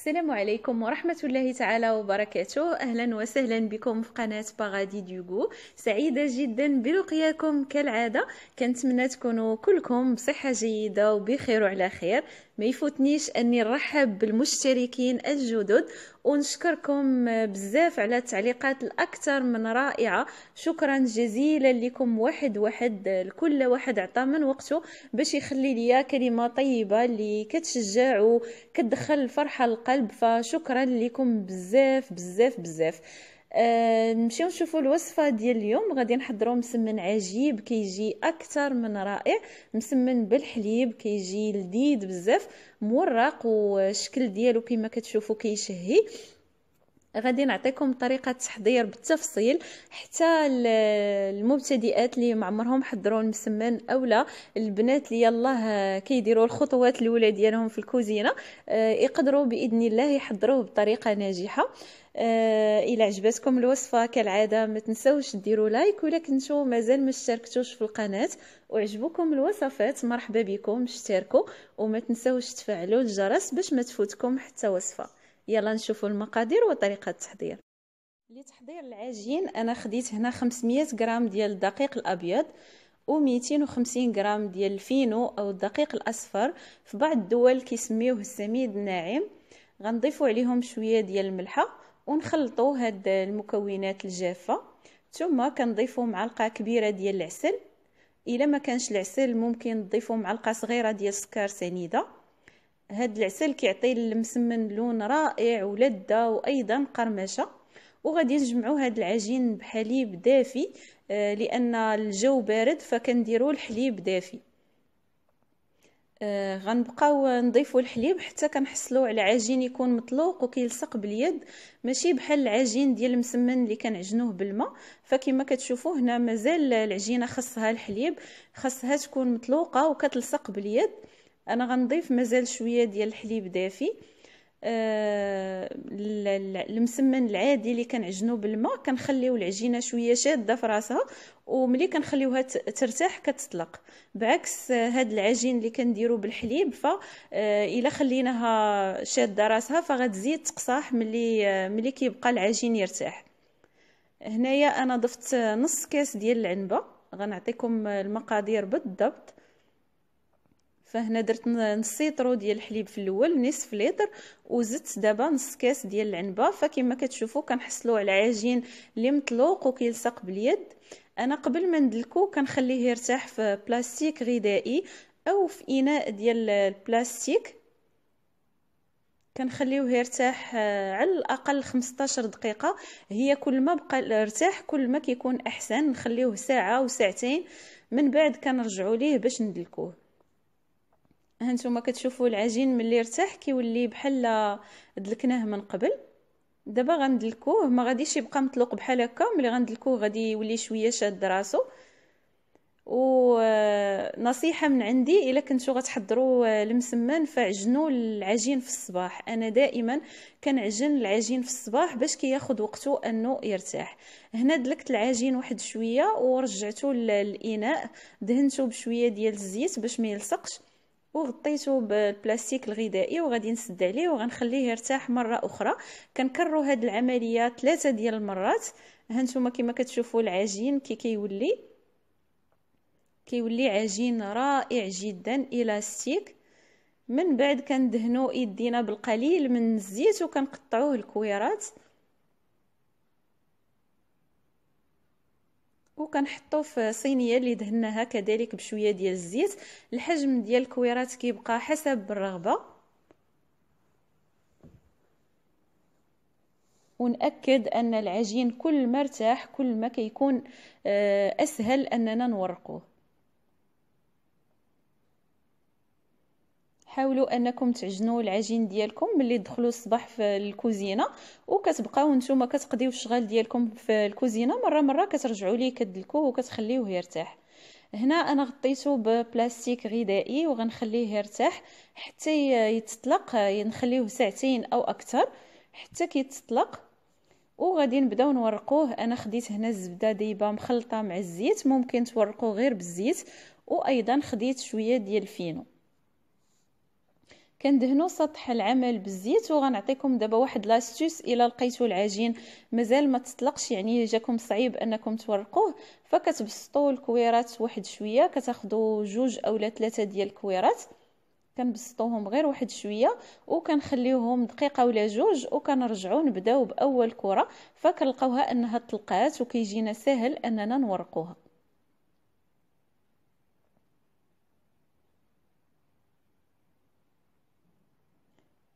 السلام عليكم ورحمة الله تعالى وبركاته أهلا وسهلا بكم في قناة باغادي ديوغو سعيدة جدا بلقياكم كالعادة كنتمنى تكونوا كلكم بصحة جيدة وبخير وعلى خير ما يفوتنيش اني نرحب بالمشتركين الجدد ونشكركم بزاف على التعليقات الاكثر من رائعه شكرا جزيلا لكم واحد واحد لكل واحد عطى من وقته باش يخلي ليا كلمه طيبه اللي كتشجع وكتدخل الفرحه القلب فشكرا لكم بزاف بزاف بزاف أه نمشيو نشوفوا الوصفه ديال اليوم غادي نحضروا مسمن عجيب كيجي اكثر من رائع مسمن بالحليب كيجي لذيذ بزاف مورق والشكل ديالو كما كتشوفوا كيشهي غادي نعطيكم طريقه تحضير بالتفصيل حتى المبتدئات اللي ما عمرهم حضروا المسمن اولا البنات اللي يلاه كيديروا الخطوات الاولى ديالهم في الكوزينه آه، يقدروا باذن الله يحضروه بطريقه ناجحه آه، الى عجبتكم الوصفه كالعاده ما تنسوش ديروا لايك ولا كنتو مازال ما اشتركتوش في القناه وعجبوكم الوصفات مرحبا بكم اشتركوا وما تنسوش تفعلوا الجرس باش ما تفوتكم حتى وصفه يلا نشوفوا المقادير وطريقه التحضير لتحضير العجين انا خديت هنا 500 غرام ديال الدقيق الابيض و250 غرام ديال الفينو او الدقيق الاصفر في بعض الدول كيسميوه السميد الناعم غنضيفوا عليهم شويه ديال الملحه ونخلطوا هاد المكونات الجافه ثم كنضيفوا معلقه كبيره ديال العسل الا ما كانش العسل ممكن تضيفوا معلقه صغيره ديال السكر سنيده هاد العسل كيعطي المسمن لون رائع ولذة وايضا قرمشة وغادي نجمعو هاد العجين بحليب دافي آه، لان الجو بارد فكنديرو الحليب دافي آه، غنبقاو نضيفو الحليب حتى كنحصلو على عجين يكون مطلوق وكيلصق باليد ماشي بحال العجين ديال المسمن اللي كنعجنوه بالماء فكما كتشوفوا هنا مازال العجينه خاصها الحليب خاصها تكون مطلوقه وكتلصق باليد انا غنضيف مازال شويه ديال الحليب دافي آه المسمن العادي اللي كنعجنو بالماء كنخليو العجينه شويه شاده في راسها وملي كنخليوها ترتاح كتطلق بعكس آه، هاد العجين اللي كنديرو بالحليب ف آه، الا خليناها شاده راسها فغتزيد تقصاح ملي آه، ملي كيبقى العجين يرتاح هنايا انا ضفت نص كاس ديال العنبه غنعطيكم المقادير بالضبط فهنا درت نص سيترو ديال الحليب في الاول نصف لتر وزدت دابا نص كاس ديال العنبه فكما كتشوفوا كنحصلوا على عجين اللي مطلوق وكيلصق باليد انا قبل ما ندلكو كنخليه يرتاح في بلاستيك غذائي او في اناء ديال البلاستيك كنخليوه يرتاح آه، على الاقل 15 دقيقه هي كل ما بقى ارتاح كل ما كيكون احسن نخليوه ساعه وساعتين من بعد كنرجعوا ليه باش ندلكوه هانتوما كتشوفوا العجين ملي ارتاح كيولي بحال دلكناه من قبل دابا غندلكوه ما غاديش يبقى مطلوق بحال هكا ملي غندلكوه غادي يولي شويه شاد راسو ونصيحه آه، من عندي الا كنتو غتحضروا آه، المسمن فعجنوا العجين في الصباح انا دائما كنعجن العجين في الصباح باش كياخد وقته انه يرتاح هنا دلكت العجين واحد شويه ورجعته للاناء دهنته بشويه ديال الزيت باش ما يلصقش وغطيته بالبلاستيك الغذائي وغادي نسد عليه وغنخليه يرتاح مره اخرى كنكرروا هذه العمليه ثلاثه ديال المرات ها نتوما كما كتشوفوا العجين كي كيولي كيولي عجين رائع جدا الاستيك من بعد كندهنوا يدينا بالقليل من الزيت وكنقطعوه الكويرات وكنحطو في صينيه اللي دهناها كذلك بشويه ديال الزيت الحجم ديال الكويرات كيبقى حسب الرغبه ونأكد ان العجين كل ما ارتاح كل ما كيكون آه، اسهل اننا نورقوه حاولوا انكم تعجنوا العجين ديالكم ملي تدخلوا الصباح في الكوزينه وكتبقاو نتوما كتقضيو الشغل ديالكم في الكوزينه مره مره كترجعوا ليه كدلكوه وكتخليوه يرتاح هنا انا غطيته ببلاستيك غذائي وغنخليه يرتاح حتى يتطلق نخليوه ساعتين او اكثر حتى كيتطلق وغادي نبداو نورقوه انا خديت هنا الزبده دايبه مخلطه مع الزيت ممكن تورقوه غير بالزيت وايضا خديت شويه ديال الفينو كندهنوا سطح العمل بالزيت وغنعطيكم دابا واحد لاستوس الا لقيتو العجين مازال ما تطلقش يعني جاكم صعيب انكم تورقوه فكتبسطوا الكويرات واحد شويه كتاخذوا جوج اولا ثلاثه ديال الكويرات كنبسطوهم غير واحد شويه وكنخليوهم دقيقه ولا جوج وكنرجعوا نبداو باول كره فكنلقاوها انها طلقات وكيجينا ساهل اننا نورقوها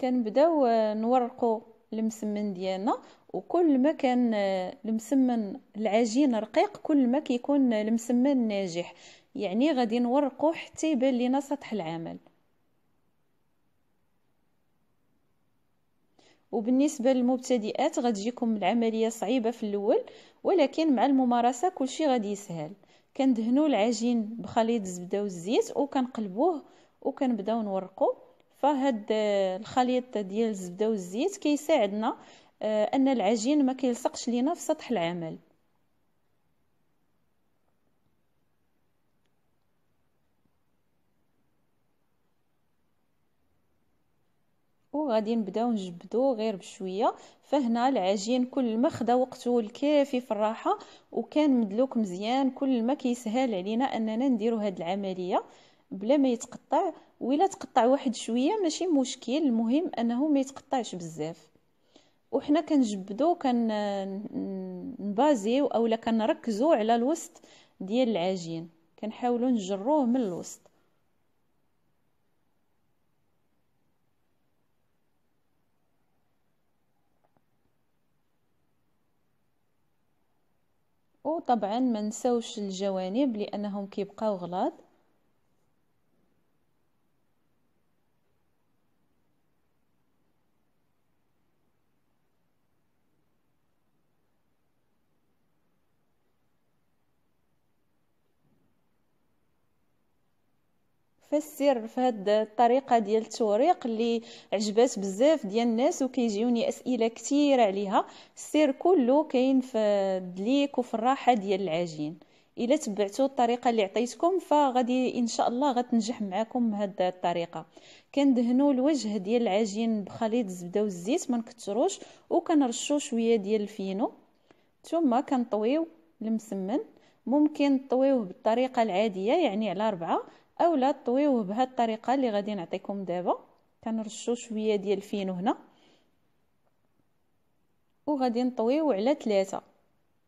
كنبداو آه، نورقوا المسمن ديالنا وكل ما كان آه، المسمن العجين رقيق كل ما كيكون آه، المسمن ناجح يعني غادي نورقو حتى يبان لينا سطح العمل وبالنسبه للمبتدئات غتجيكم العمليه صعيبه في الاول ولكن مع الممارسه كلشي غادي يسهل كندهنوا العجين بخليط الزبده والزيت وكنقلبوه وكنبداو نورقوه فهاد آه، الخليط ديال الزبده والزيت كيساعدنا آه، ان العجين ما كيلصقش لينا في سطح العمل وغادي نبداو نجبدو غير بشويه فهنا العجين كل ما خدا وقته الكافي في الراحه وكان مدلوك مزيان كل ما كيسهل علينا اننا نديرو هاد العمليه بلا ما يتقطع ولا تقطع واحد شويه ماشي مشكل المهم انه ما يتقطعش بزاف وحنا كنجبدو كنبازيو اولا كنركزو على الوسط ديال العجين كنحاولو نجروه من الوسط وطبعا ما نساوش الجوانب لانهم كيبقاو غلاظ في السر في هاد الطريقه ديال التوريق اللي عجبات بزاف ديال الناس وكيجيوني اسئله كثيره عليها السر كله كاين في الدليك وفي الراحه ديال العجين الا تبعتوا الطريقه اللي عطيتكم فغادي ان شاء الله غتنجح معكم هاد الطريقه كندهنوا الوجه ديال العجين بخليط الزبده والزيت ما نكثروش وكنرشوا شويه ديال الفينو ثم كنطويو المسمن ممكن طويوه بالطريقه العاديه يعني على ربعة اولا طويوه بهذه الطريقه اللي غادي نعطيكم دابا كنرشو شويه ديال الفينو هنا وغادي نطويو على ثلاثة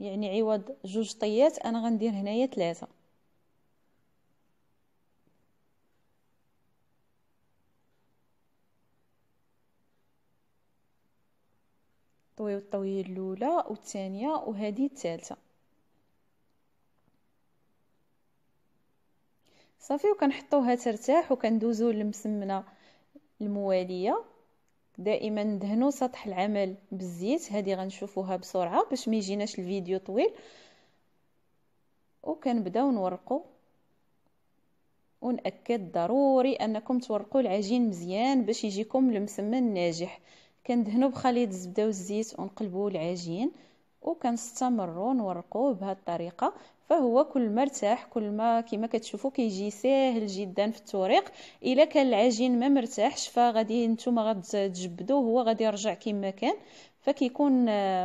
يعني عوض جوج طيات انا غندير هنايا ثلاثة طويو الطويه الاولى والثانيه وهذه الثالثه صافي وكنحطوها ترتاح وكندوزو للمسمنه المواليه دائما ندهنوا سطح العمل بالزيت هذه غنشوفوها بسرعه باش ما يجيناش الفيديو طويل وكنبداو نورقوا ونأكد ضروري انكم تورقوا العجين مزيان باش يجيكم المسمن ناجح كندهنوا بخليط الزبده والزيت ونقلبوا العجين وكنستمروا نورقوه بهذه الطريقه فهو كل ما ارتاح كل ما كما كتشوفوا كيجي ساهل جدا في الطريق الا كان العجين ما مرتاحش فغادي نتوما غتجبدوه هو غادي يرجع كما كان فكيكون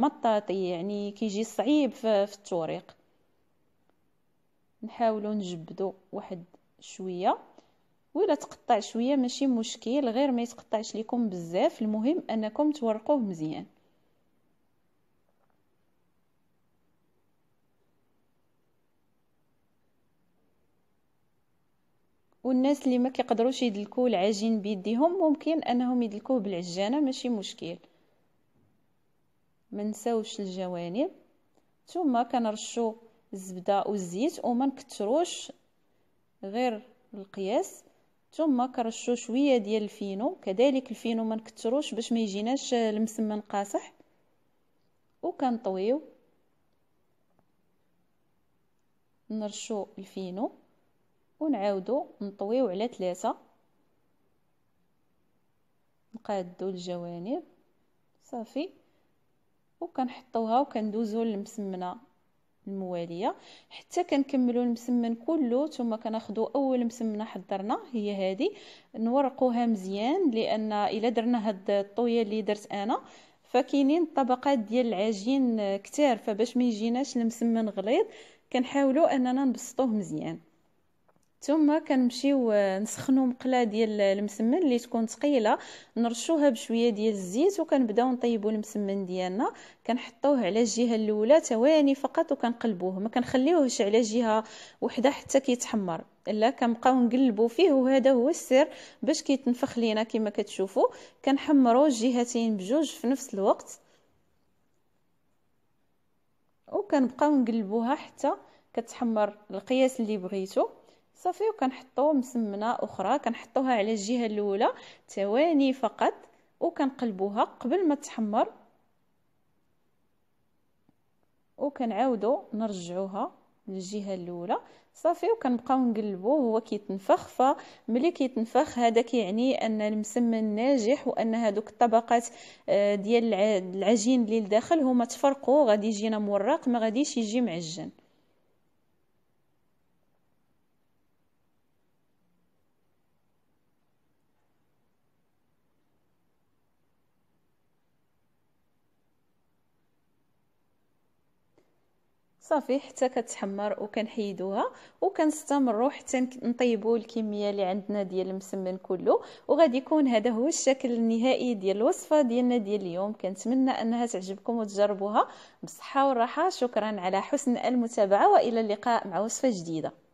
مطاطي يعني كيجي صعيب في الطريق نحاولوا نجبدوا واحد شويه ولا تقطع شويه ماشي مشكل غير ما يتقطعش لكم بزاف المهم انكم تورقوه مزيان والناس اللي ما كيقدروش يدلكوا العجين بيديهم ممكن انهم يدلكوه بالعجانه ماشي مشكل ما نساوش الجوانب ثم كنرشوا الزبده والزيت وما نكثروش غير القياس ثم كنرشوا شويه ديال الفينو كذلك الفينو ما نكثروش باش ما يجيناش المسمن قاصح وكنطويو نرشو الفينو ونعاودو نطويو على ثلاثة نقادو الجوانب صافي وكنحطوها وكندوزو للمسمنه المواليه حتى كنكملو المسمن كله ثم كناخدو اول مسمنه حضرنا هي هذه نورقوها مزيان لان الا درنا هاد الطويه اللي درت انا فكاينين الطبقات ديال العجين كتار فباش ما يجيناش المسمن غليظ كنحاولو اننا نبسطوه مزيان ثم كنمشيو نسخنو مقله ديال المسمن اللي تكون ثقيله نرشوها بشويه ديال الزيت وكنبداو نطيبو المسمن ديالنا كنحطوه على الجهه الاولى ثواني فقط وكنقلبوه ما كنخليوهش على جهه وحده حتى كيتحمر الا كنبقاو نقلبو فيه وهذا هو السر باش كيتنفخ لينا كما كتشوفوا كنحمروا الجهتين بجوج في نفس الوقت وكنبقاو نقلبوها حتى كتحمر القياس اللي بغيتو صافي وكنحطو مسمنه اخرى كنحطوها على الجهه الاولى ثواني فقط وكنقلبوها قبل ما تحمر وكنعاودو نرجعوها للجهه الاولى صافي وكنبقاو نقلبوه هو كيتنفخ فملي كيتنفخ هذا كيعني ان المسمن ناجح وان هذوك الطبقات آه، ديال العجين اللي لداخل هما تفرقوا غادي يجينا مورق ما غاديش يجي معجن صافي حتى كتحمر وكنحيدوها وكنستمروا حتى نطيبوا الكميه اللي عندنا ديال المسمن كله وغادي يكون هذا هو الشكل النهائي ديال الوصفه ديالنا ديال اليوم كنتمنى انها تعجبكم وتجربوها بالصحه والراحه شكرا على حسن المتابعه والى اللقاء مع وصفه جديده